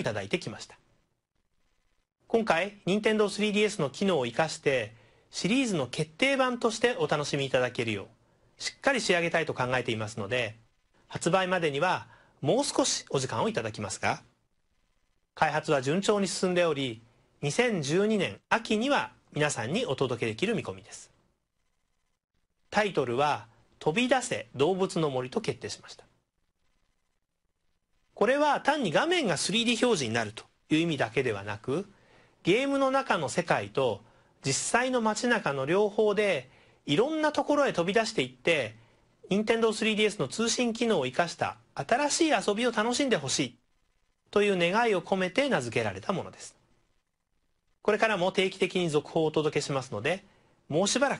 いただいてきました今回 Nintendo3DS の機能を生かしてシリーズの決定版としてお楽しみいただけるようしっかり仕上げたいと考えていますので発売までにはもう少しお時間をいただきますが開発は順調に進んでおり2012年秋には皆さんにお届けできる見込みですタイトルは「飛び出せ動物の森」と決定しましたこれは単に画面が 3D 表示になるという意味だけではなくゲームの中の世界と実際の街中の両方でいろんなところへ飛び出していって任天堂 3DS の通信機能を生かした新しい遊びを楽しんでほしいという願いを込めて名付けられたものですこれからも定期的に続報をお届けしますのでもうしばらく